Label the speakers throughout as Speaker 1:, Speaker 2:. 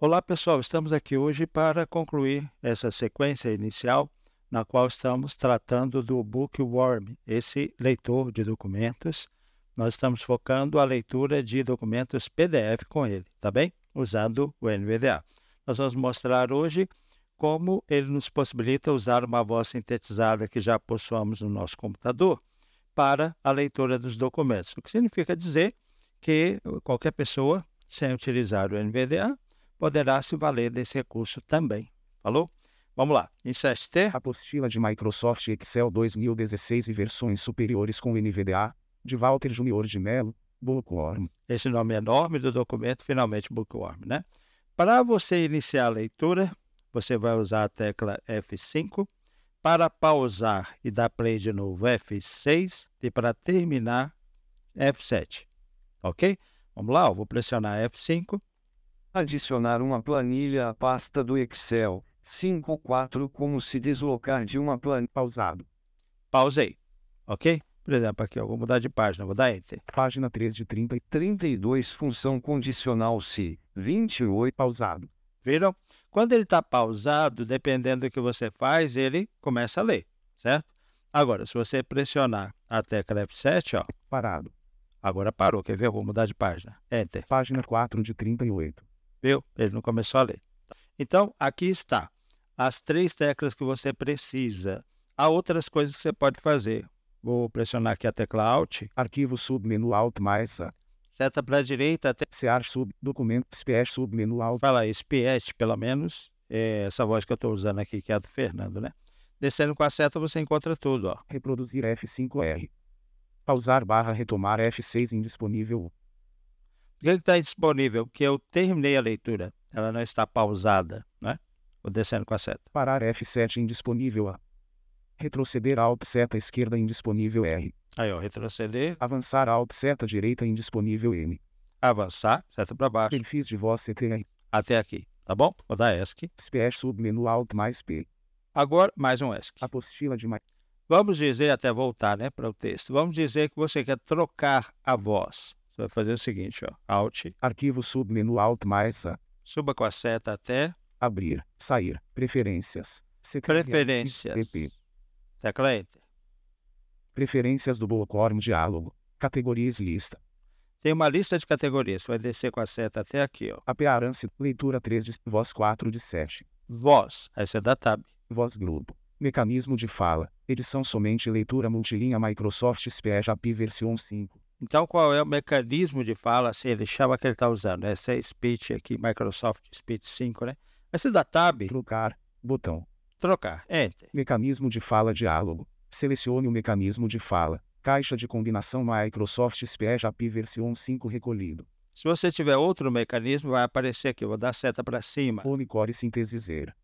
Speaker 1: Olá pessoal, estamos aqui hoje para concluir essa sequência inicial na qual estamos tratando do Bookworm, esse leitor de documentos. Nós estamos focando a leitura de documentos PDF com ele, tá bem? Usando o NVDA. Nós vamos mostrar hoje como ele nos possibilita usar uma voz sintetizada que já possuamos no nosso computador para a leitura dos documentos, o que significa dizer que qualquer pessoa, sem utilizar o NVDA,
Speaker 2: poderá se valer desse recurso também. Falou? Vamos lá. Inseste. Apostila de Microsoft Excel 2016 e versões superiores com NVDA, de Walter Júnior de Mello, Bookworm. Esse nome enorme do documento, finalmente Bookworm, né?
Speaker 1: Para você iniciar a leitura, você vai usar a tecla F5. Para pausar e dar play de novo, F6. E para terminar, F7. Ok? Vamos lá, eu vou pressionar F5. Adicionar
Speaker 2: uma planilha à pasta do Excel. 5.4 Como se deslocar de uma planilha. Pausado. Pausei. Ok? Por exemplo, aqui, eu vou mudar de página, vou dar Enter. Página 3 de 30. 32 Função condicional se. 28.
Speaker 1: Pausado. Viram? Quando ele está pausado, dependendo do que você faz, ele começa a ler, certo? Agora, se você pressionar a tecla F7, ó. Parado. Agora parou. Quer ver? Eu vou mudar de página. Enter. Página 4 de 38 viu? Ele não começou a ler. Então, aqui está as três teclas que você precisa. Há outras coisas que você pode fazer. Vou pressionar aqui a tecla Alt. Arquivo submenu Alt mais A. Seta para a direita até. CR sub, documento, SPS submenu Alt. Fala SPS, pelo menos. É essa voz que eu estou usando aqui, que é a do Fernando, né? Descendo
Speaker 2: com a seta você encontra tudo, ó. Reproduzir F5R. Pausar barra retomar F6 indisponível que está disponível? que eu terminei a leitura.
Speaker 1: Ela não está pausada,
Speaker 2: né? Vou descendo com a seta. Parar F7 indisponível A. Retroceder Alt seta esquerda indisponível R. Aí, ó, retroceder. Avançar Alt seta direita indisponível M. Avançar, seta para baixo. Perfis de voz CTR. Até aqui, tá bom? Vou dar ESC. Spash submenu Alt mais P. Agora, mais um ESC.
Speaker 1: Apostila de Vamos dizer, até voltar né, para o texto, vamos dizer que você quer trocar a voz você vai fazer o seguinte, ó, Alt. Arquivo submenu Alt mais A. Suba com a seta até.
Speaker 2: Abrir, sair, preferências. Secretária, preferências. PP. Tecla Enter. Preferências do Bullhorn Diálogo. Categorias lista.
Speaker 1: Tem uma lista de categorias. Você vai descer com a seta até aqui, ó. Apearance, leitura
Speaker 2: 3 de voz 4 de 7. Voz. Essa é da tab. Voz grupo. Mecanismo de fala. Edição somente leitura multilinha Microsoft Speech API versão 5.
Speaker 1: Então, qual é o mecanismo de fala? Assim, ele chama que ele está usando. Né? Essa é Speech aqui, Microsoft
Speaker 2: Speech 5, né? Mas se dá Tab. Trocar, botão. Trocar, Enter. Mecanismo de fala diálogo. Selecione o mecanismo de fala. Caixa de combinação Microsoft Speech API versão 5 recolhido.
Speaker 1: Se você tiver outro mecanismo, vai aparecer aqui. Vou dar seta para cima. Onecore sintetizer.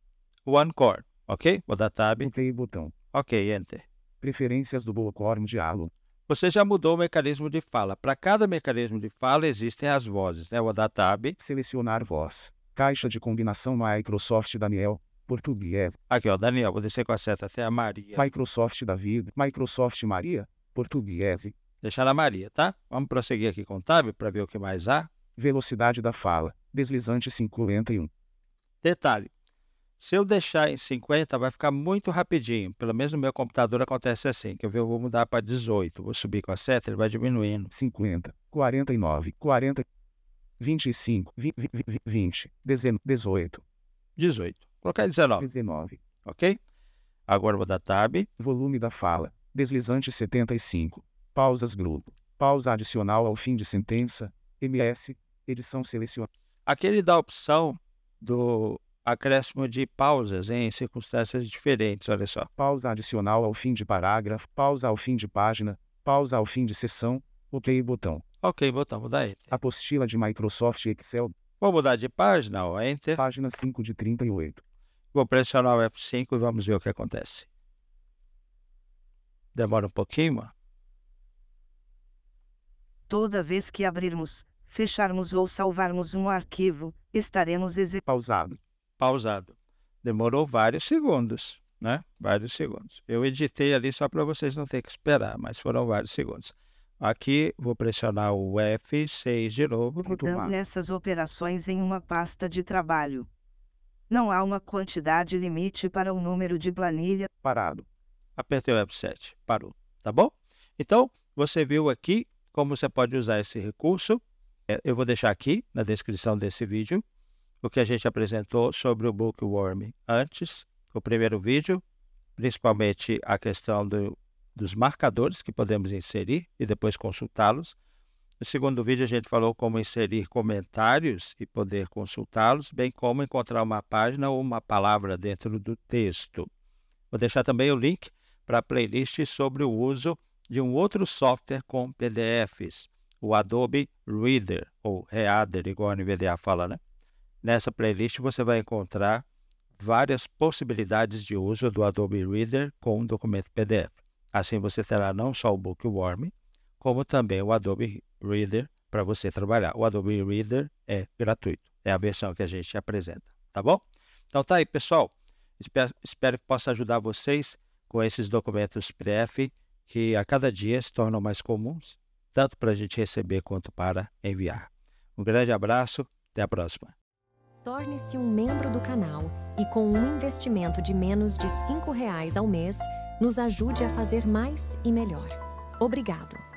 Speaker 1: Onecore, ok? Vou dar Tab. Enter botão. Ok, Enter. Preferências do Boocorn diálogo. Você já mudou o mecanismo de fala. Para cada mecanismo de fala existem as vozes, né? O dar tab. Selecionar voz.
Speaker 2: Caixa de combinação Microsoft Daniel. Português.
Speaker 1: Aqui, ó, Daniel, vou descer com a seta até a
Speaker 2: Maria. Microsoft David. Microsoft Maria. Português. Deixar a Maria, tá? Vamos prosseguir aqui com o tab para ver o que mais há. Velocidade da fala. Deslizante 51.
Speaker 1: Detalhe: se eu deixar em 50, vai ficar muito rapidinho. Pelo menos no meu computador acontece assim, que eu vou mudar para 18, vou subir com a seta, ele vai diminuindo.
Speaker 2: 50, 49, 40, 25, 20, 20 18. 18. Colocar 19. 19. Ok? Agora vou dar tab. Volume da fala. Deslizante 75. Pausas grupo. Pausa adicional ao fim de sentença. MS. Edição selecionada. Aqui ele dá a opção do acréscimo de pausas em circunstâncias diferentes, olha só. Pausa adicional ao fim de parágrafo, pausa ao fim de página, pausa ao fim de sessão, ok botão.
Speaker 1: Ok botão, vou dar enter.
Speaker 2: Apostila de Microsoft Excel. Vou mudar de página, ó,
Speaker 1: enter. Página 5 de 38. Vou pressionar o F5 e vamos ver o que acontece. Demora um pouquinho.
Speaker 2: Toda vez que abrirmos, fecharmos ou salvarmos um arquivo, estaremos executando. Pausado
Speaker 1: pausado. Demorou vários segundos, né? Vários segundos. Eu editei ali só para vocês não terem que esperar, mas foram vários segundos. Aqui vou pressionar o F6 de novo. Mudando então,
Speaker 2: essas operações em uma pasta de trabalho. Não há uma quantidade limite para o número de planilha. Parado.
Speaker 1: Apertei o F7. Parou. Tá bom? Então, você viu aqui como você pode usar esse recurso. É, eu vou deixar aqui na descrição desse vídeo o que a gente apresentou sobre o bookworm antes, o primeiro vídeo, principalmente a questão do, dos marcadores que podemos inserir e depois consultá-los. No segundo vídeo, a gente falou como inserir comentários e poder consultá-los, bem como encontrar uma página ou uma palavra dentro do texto. Vou deixar também o link para a playlist sobre o uso de um outro software com PDFs, o Adobe Reader, ou Reader, igual a NVDA fala, né? Nessa playlist você vai encontrar várias possibilidades de uso do Adobe Reader com um documento PDF. Assim você terá não só o Bookworm, como também o Adobe Reader para você trabalhar. O Adobe Reader é gratuito, é a versão que a gente apresenta, tá bom? Então tá aí, pessoal. Espero, espero que possa ajudar vocês com esses documentos PDF que a cada dia se tornam mais comuns, tanto para a gente receber quanto para enviar. Um grande abraço, até a próxima.
Speaker 2: Torne-se um membro do canal e com um investimento de menos de R$ reais ao mês, nos ajude a fazer mais e melhor. Obrigado!